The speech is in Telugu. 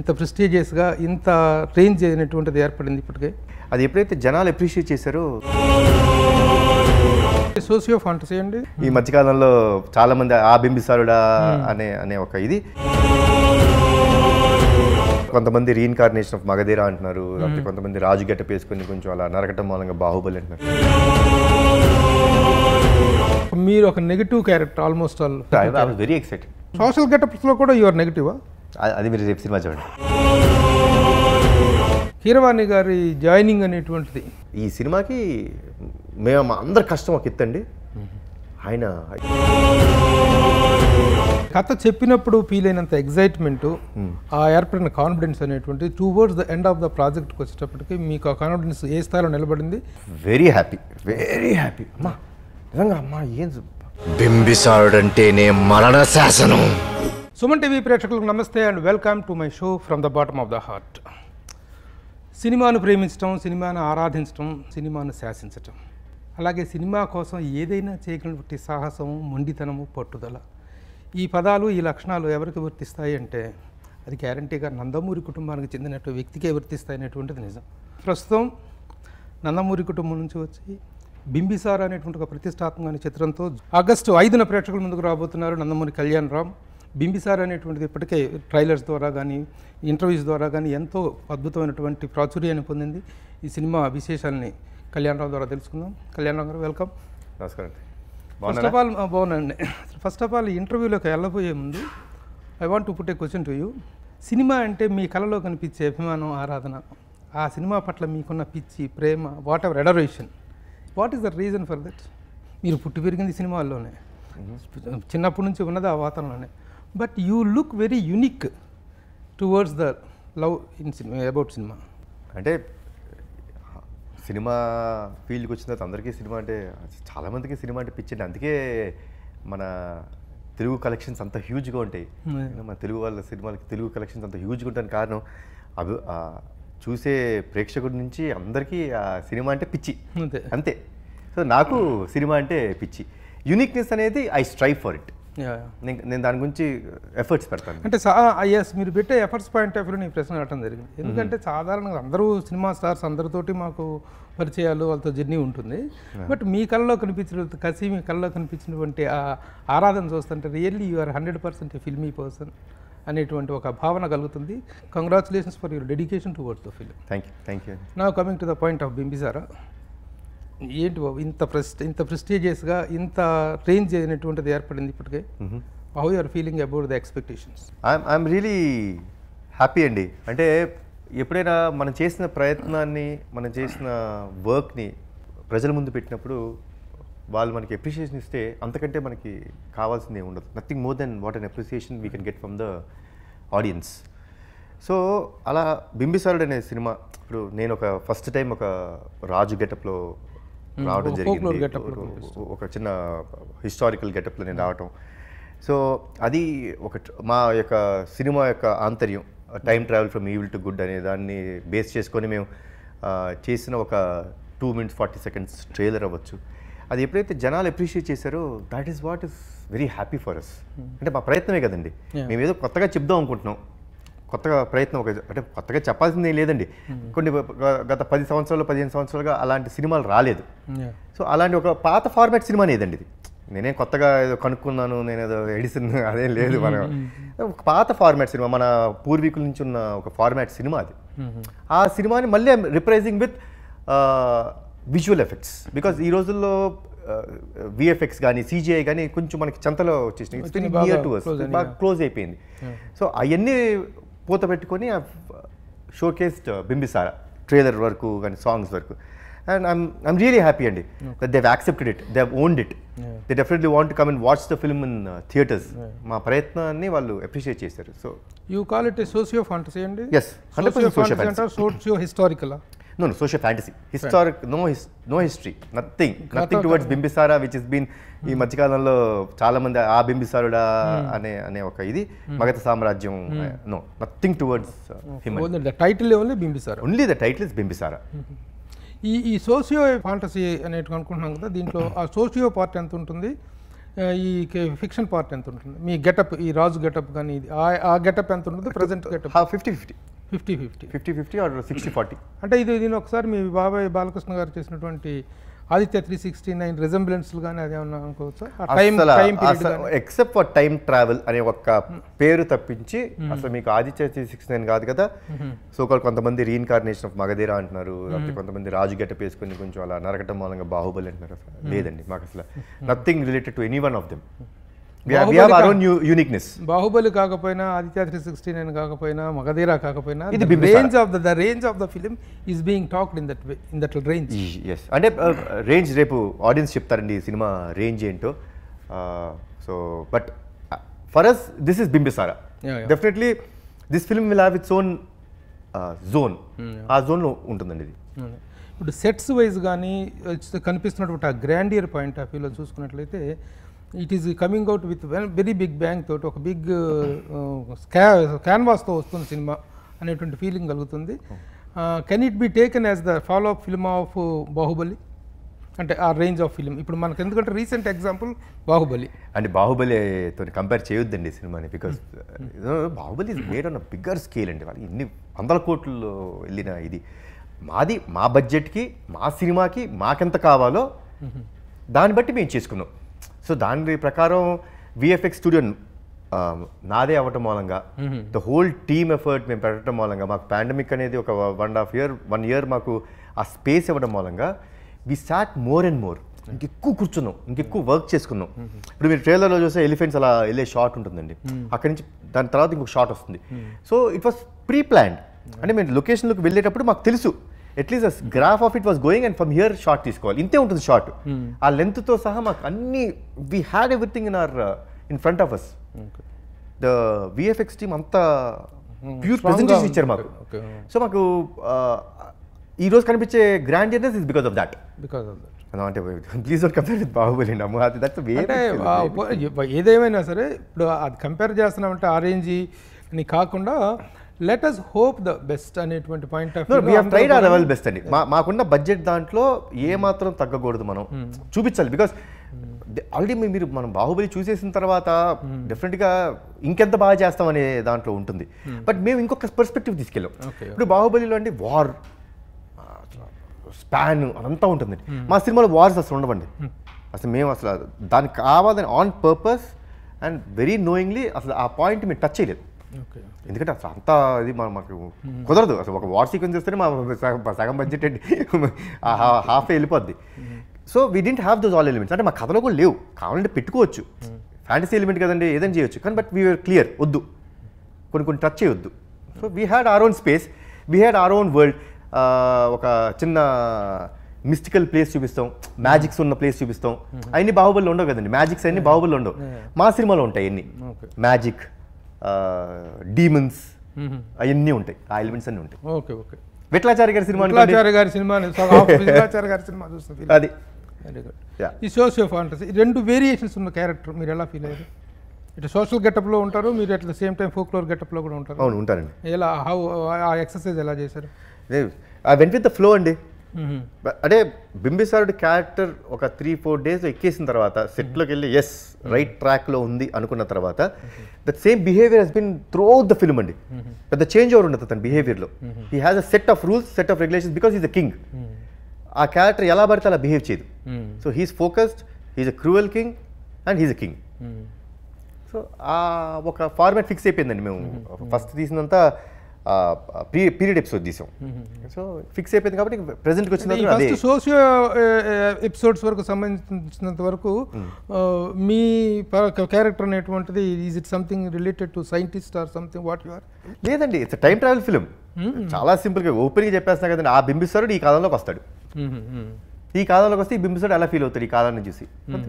ఇంత ప్రెస్టీజియస్గా ఇంత రేంజ్ అయినటువంటిది ఏర్పడింది ఇప్పటికే అది ఎప్పుడైతే జనాలు అప్రిషియేట్ చేశారో సోషియో ఫాంటసీ అండి ఈ మధ్యకాలంలో చాలా మంది ఆ బింబిసారుడా అనే అనే ఒక ఇది కొంతమంది రీఇన్కార్నేషన్ ఆఫ్ మగధీర అంటున్నారు అంటే కొంతమంది రాజు గట్ట పేసుకొని కొంచెం అలా నరకటం మూలంగా బాహుబలి అంటున్నారు మీరు ఒక negative character almost all very excited social గెటప్స్లో కూడా యువర్ నెగిటివా అది మీరు రేపు సినిమా చూడండి కీరవాణి గారి జాయినింగ్ అనేటువంటిది ఈ సినిమాకి మేము అందరు కష్టం ఒక ఎత్తండి ఆయన కథ చెప్పినప్పుడు ఫీల్ అయినంత ఎగ్జైట్మెంట్ ఆ ఏర్పడిన కాన్ఫిడెన్స్ అనేటువంటి two words the end of the ప్రాజెక్ట్కి వచ్చేటప్పటికి మీకు ఆ కాన్ఫిడెన్స్ ఏ స్థాయిలో నిలబడింది వెరీ హ్యాపీ వెరీ హ్యాపీ అమ్మా నిజంగా అమ్మా ఏం బింబిసాడంటేనే మరణ శాసనం సుమన్ టీవీ ప్రేక్షకులకు నమస్తే and welcome to my show from the bottom of the heart సినిమాను ప్రేమించడం సినిమాను ఆరాధించడం సినిమాను శాసించటం అలాగే సినిమా కోసం ఏదైనా చేయగలిగినటువంటి సాహసము మొండితనము పట్టుదల ఈ పదాలు ఈ లక్షణాలు ఎవరికి వర్తిస్తాయి అంటే అది గ్యారంటీగా నందమూరి కుటుంబానికి చెందినటువంటి వ్యక్తికే వర్తిస్తాయి అనేటువంటిది నిజం ప్రస్తుతం నందమూరి కుటుంబం నుంచి వచ్చి బింబిసార్ అనేటువంటి ఒక ప్రతిష్టాత్మక చిత్రంతో ఆగస్టు ఐదున ప్రేక్షకుల ముందుకు రాబోతున్నారు నందమూరి కళ్యాణ్ రామ్ బింబిసార్ అనేటువంటిది ఇప్పటికే ట్రైలర్స్ ద్వారా కానీ ఇంటర్వ్యూస్ ద్వారా కానీ ఎంతో అద్భుతమైనటువంటి ప్రాచుర్యాన్ని పొందింది ఈ సినిమా విశేషాలని కళ్యాణరావు ద్వారా తెలుసుకుందాం కళ్యాణరావు గారు వెల్కమ్ నమస్కారం ఫస్ట్ ఆఫ్ ఆల్ బాగున్నాండి ఫస్ట్ ఆఫ్ ఆల్ ఇంటర్వ్యూలోకి వెళ్ళబోయే ముందు I want to put a question to you cinema అంటే మీ కళలో కనిపించే అభిమానం ఆరాధన ఆ సినిమా పట్ల మీకున్న పిచ్చి ప్రేమ whatever adoration what is the reason for that మీరు పుట్టి పెరిగింది సినిమాల్లోనే చిన్నప్పటి నుంచి ఉన్నది ఆ వాతావరణంలోనే but you look very unique towards the love in cinema about cinema అంటే సినిమా ఫీల్డ్కి వచ్చిన తర్వాత అందరికీ సినిమా అంటే చాలామందికి సినిమా అంటే పిచ్చండి అందుకే మన తెలుగు కలెక్షన్స్ అంత హ్యూజ్గా ఉంటాయి మన తెలుగు వాళ్ళ సినిమాలకి తెలుగు కలెక్షన్స్ అంత హ్యూజ్గా ఉంటానికి కారణం అభి చూసే ప్రేక్షకుడి నుంచి అందరికీ ఆ సినిమా అంటే పిచ్చి అంతే సో నాకు సినిమా అంటే పిచ్చి యూనిక్నెస్ అనేది ఐ స్ట్రైవ్ ఫర్ ఇట్ నేను దాని గురించి ఎఫర్ట్స్ పెడతాను అంటే ఎస్ మీరు పెట్టే ఎఫర్ట్స్ పాయింట్ ఆఫ్ వ్యూ నేను ప్రశ్న అడగడం జరిగింది ఎందుకంటే సాధారణంగా అందరూ సినిమా స్టార్స్ అందరితోటి మాకు పరిచయాలు వాళ్ళతో జర్నీ ఉంటుంది బట్ మీ కళ్ళలో కనిపించిన కసి మీ కళ్ళలో కనిపించినటువంటి ఆ ఆరాధన చూస్తుంటే really you are hundred percent filmy person అనేటువంటి ఒక భావన కలుగుతుంది congratulations for your dedication towards the film thank you thank you నా coming to the point of Bimbisara ఏంటి బాబు ఇంత ప్రెస్ ఇంత ప్రెస్టీజియస్గా ఇంత రేంజ్ అయినటువంటిది ఏర్పడింది ఇప్పటికే how you are feeling about the expectations I'm really happy అండి అంటే ఎప్పుడైనా మనం చేసిన ప్రయత్నాన్ని మనం చేసిన వర్క్ని ప్రజల ముందు పెట్టినప్పుడు వాళ్ళు మనకి అప్రిషియేషన్ ఇస్తే అంతకంటే మనకి కావాల్సిందే ఉండదు nothing more than what an appreciation we can get from the audience so అలా బింబిసారుడు అనే సినిమా ఇప్పుడు నేను ఒక ఫస్ట్ టైం ఒక రాజు గెటప్లో రావడం జరిగింది ఒక చిన్న హిస్టారికల్ గెటప్లో నేను రావటం సో అది ఒక మా యొక్క సినిమా యొక్క ఆంతర్యం time travel from evil to good అనే దాన్ని బేస్ చేసుకొని మేము చేసిన ఒక two minutes forty seconds trailer అవ్వచ్చు అది ఎప్పుడైతే జనాలు అప్రిషియేట్ చేశారో that is what is very happy for us అంటే మా ప్రయత్నమే కదండి మేము ఏదో కొత్తగా చెప్దాం అనుకుంటున్నాం కొత్తగా ప్రయత్నం ఒక అంటే కొత్తగా చెప్పాల్సింది లేదండి కొన్ని గత పది సంవత్సరాలు పదిహేను సంవత్సరాలుగా అలాంటి సినిమాలు రాలేదు సో అలాంటి ఒక పాత ఫార్మాట్ సినిమా లేదండి ఇది నేనేం కొత్తగా ఏదో కనుక్కున్నాను నేను ఏదో ఎడిసిన్ అదేం లేదు మనం పాత ఫార్మాట్ సినిమా మన పూర్వీకుల నుంచి ఉన్న ఒక ఫార్మాట్ సినిమా అది ఆ సినిమాని మళ్ళీ reprising with visual effects because ఈ రోజుల్లో విఎఫ్ఎక్స్ కానీ సిజిఐ కానీ కొంచెం మనకి చెంతలో వచ్చేసినాయి క్లోజ్ అయిపోయింది సో అవన్నీ పూత పెట్టుకొని ఆ షోకేస్డ్ బింబిసార ట్రేలర్ వరకు కానీ సాంగ్స్ వరకు and I'm I'm really happy అండి that they accepted it they owned it they definitely want come and watch the film in theatres మా ప్రయత్నాన్ని వాళ్ళు అప్రిషియేట్ చేశారు so you call it socio fantasy అండి ఎస్ హండ్రెడ్ పర్సెంట్ సోషియో అంటే socio historical no no, social fantasy. Historic, right. no, his, no nothing nothing, nothing Bimbisara which is been ఈ మధ్యకాలంలో చాలా మంది ఆ బింబిసారుడా hmm. అనే అనే ఒక ఇది hmm. మగధ సామ్రాజ్యం no nothing towards title only Bimbisara only the title is Bimbisara ఈ ఈ సోషియో ఫాంటసీ అనేటి అనుకుంటున్నాం కదా దీంట్లో ఆ సోషియో పార్ట్ ఎంత ఉంటుంది ఈ ఫిక్షన్ పార్ట్ ఎంత ఉంటుంది మీ గెటప్ ఈ రాజు గెటప్ కానీ ఇది ఆ గెటప్ ఎంత ఉంటుంది present getup fifty fifty fifty fifty fifty fifty or sixty forty అంటే ఇది దీని ఒకసారి మీ బాబాయ్ బాలకృష్ణ గారు చేసినటువంటి ఆదిత్య త్రీ సిక్స్టీ నైన్ రిజంబ్లెన్స్లు కానీ ఏమన్నా అనుకోవచ్చు ఎక్సెప్ట్ ఫర్ టైం ట్రావెల్ అనే ఒక పేరు తప్పించి అసలు మీకు ఆదిత్య త్రీ సిక్స్టీ నైన్ కాదు కదా సోకల్ కొంతమంది రీఇన్కార్నేషన్ ఆఫ్ మగధీర అంటున్నారు కొంతమంది రాజు గెటప్ వేసుకుని కొంచెం అలా నరకటం మూలంగా బాహుబలి అంటున్నారు లేదండి మాకు అసలు nothing related to any one of them uniqueness Baahubali కాకపోయినా ఆదిత్య త్రీ సిక్స్టీ నైన్ కాకపోయినా మగధీరా కాకపోయినా ఇది range of the range of the film is being talked in that in that range yes అంటే రేంజ్ uh, రేపు ఆడియన్స్ చెప్తారండి సినిమా రేంజ్ ఏంటో so but for us this is Bimbisara definitely this film will have its own zone ఆ జోన్లో ఉంటుందండి ఇది hmm, ఇప్పుడు సెట్స్ వైజ్ కానీ కనిపిస్తున్నటువంటి ఆ గ్రాండియర్ పాయింట్ ఆఫ్ వ్యూలో చూసుకున్నట్లయితే it is coming out with very big bang తోటి ఒక బిగ్ స్కా క్యాన్వాస్తో వస్తుంది సినిమా అనేటువంటి ఫీలింగ్ కలుగుతుంది can it be taken as the follow up film of Baahubali అంటే ఆ రేంజ్ ఆఫ్ ఫిల్మ్ ఇప్పుడు మనకు ఎందుకంటే రీసెంట్ ఎగ్జాంపుల్ బాహుబలి అంటే బాహుబలితో కంపేర్ చేయొద్దండి సినిమాని because Baahubali is made on a bigger scale అండి వాళ్ళకి ఇన్ని వందల కోట్లు వెళ్ళిన ఇది మాది మా బడ్జెట్కి మా సినిమాకి మాకెంత కావాలో hmm. దాన్ని బట్టి మేము చేసుకున్నాం సో దాని ప్రకారం విఎఫ్ఎక్స్ స్టూడియో నాదే అవ్వటం మూలంగా ద హోల్ టీమ్ ఎఫర్ట్ మేము పెట్టడం మూలంగా మాకు పాండమిక్ అనేది ఒక one half year one year మాకు ఆ స్పేస్ ఇవ్వడం మూలంగా we start more and more ఇంకెక్కువ కూర్చున్నాం ఇంకెక్కువ వర్క్ చేసుకున్నాం ఇప్పుడు మీరు ట్రైలర్లో చూస్తే ఎలిఫెంట్స్ అలా వెళ్ళే షార్ట్ ఉంటుందండి అక్కడి నుంచి దాని తర్వాత ఇంకొక షార్ట్ వస్తుంది so it was pre planned అంటే మేము లొకేషన్లోకి వెళ్ళేటప్పుడు మాకు తెలుసు at least graph of it was going and from here shot తీసుకోవాలి ఇంతే ఉంటుంది షార్ట్ hmm. ఆ లెంత్తో సహా మాకు అన్ని we had everything in our in front of us the VFX team అంతా ప్యూర్ ప్రెసెంటేషన్ ఇచ్చారు మాకు సో మాకు uh, ఈ రోజు కనిపించే grandeurness is because of that because of compare ఏదేమైనా సరే ఇప్పుడు అది కంపేర్ చేస్తున్నామంటే ఆరెంజ్ అని కాకుండా let us hope the best అనేటువంటి point of we have tried our level best అండి మా మాకున్న బడ్జెట్ దాంట్లో ఏ మాత్రం తగ్గకూడదు మనం hmm. చూపించాలి బికాస్ ఆల్రెడీ hmm. మీరు మనం బాహుబలి చూసేసిన తర్వాత hmm. గా ఇంకెంత బాగా చేస్తాం అనే దాంట్లో ఉంటుంది బట్ మేము ఇంకొక పర్స్పెక్టివ్ తీసుకెళ్ళాం ఇప్పుడు బాహుబలిలో అంటే వార్ స్పాన్ అదంతా ఉంటుందండి మా సినిమాలో వార్స్ అసలు ఉండవండి అసలు మేము అసలు దానికి కావాలని on purpose and very knowingly అసలు ఆ పాయింట్ మీరు టచ్ చేయలేదు ఎందుకంటే అసలు అంత ఇది మాకు కుదరదు అసలు ఒక వార్ సీక్వెన్స్ చేస్తేనే మా సగం బడ్జెట్ హాఫ్ వెళ్ళిపోద్ది so we didn't have those all elements అంటే మా కథలో కూడా లేవు కావాలంటే పెట్టుకోవచ్చు ఫ్యాంటసీ ఎలిమెంట్ కదండి ఏదైనా చేయొచ్చు కానీ బట్ వీఆర్ క్లియర్ వద్దు కొన్ని కొన్ని టచ్ చేయొద్దు so we had our own space we had our own world ఒక చిన్న మిస్టికల్ ప్లేస్ చూపిస్తాం మ్యాజిక్స్ ఉన్న ప్లేస్ చూపిస్తాం అన్ని బాహుబలిలో ఉండవు కదండి మ్యాజిక్స్ అన్ని బాహుబలిలో ఉండవు మా సినిమాలో ఉంటాయి అన్ని మ్యాజిక్ డీమన్స్ అవన్నీ ఉంటాయి ఆ ఎలిమెంట్స్ అన్నీ ఉంటాయి ఓకే ఓకే విట్లాచారి గారి సినిమా విట్లాచారి గారి సినిమా విట్లాచార్య గారి సినిమా చూస్తుంది అది వెరీ గుడ్ ఈ సోషియో ఫాంటసీ రెండు వేరియేషన్స్ ఉన్న క్యారెక్టర్ మీరు ఎలా ఫీల్ అయ్యారు ఇటు సోషల్ గెటప్లో ఉంటారు మీరు అట్లా సేమ్ టైం ఫోక్లోర్ గెటప్లో కూడా ఉంటారు అవును ఉంటారండి ఎలా హౌ ఆ ఎక్సర్సైజ్ ఎలా చేశారు I went with the flow అండి అంటే బింబిసారుడి క్యారెక్టర్ ఒక త్రీ ఫోర్ డేస్ ఎక్కేసిన తర్వాత సెట్లోకి వెళ్ళి ఎస్ రైట్ ట్రాక్లో ఉంది అనుకున్న తర్వాత that same behaviour he's been through the film అండి పెద్ద చేంజ్ ఓవర్ ఉండదు తన బిహేవియర్లో he has a set of rules set of regulations because is a king ఆ క్యారెక్టర్ ఎలా పడితే అలా బిహేవ్ చేయదు so he's focused he's a cruel king and he's a king so ఆ ఒక ఫార్మాట్ ఫిక్స్ అయిపోయిందండి మేము ఫస్ట్ తీసినంత పీరియడ్ ఎపిసోడ్ తీసాం సో ఫిక్స్ అయిపోయింది కాబట్టి ప్రెసెంట్కి వచ్చిన సోషియో ఎపిసోడ్స్ వరకు సంబంధించినంత వరకు మీ క్యారెక్టర్ అనేటువంటిది is it something related to scientist or something what you are లేదండి ఇట్స్ టైం ట్రావెల్ ఫిల్మ్ చాలా సింపుల్గా ఓపెన్గా చెప్పేస్తాను కదండి ఆ బింబిస్తాడు ఈ కాలంలోకి వస్తాడు ఈ కాలంలోకి వస్తే ఈ బింబిస్తాడు ఎలా ఫీల్ అవుతాడు ఈ కాలాన్ని చూసి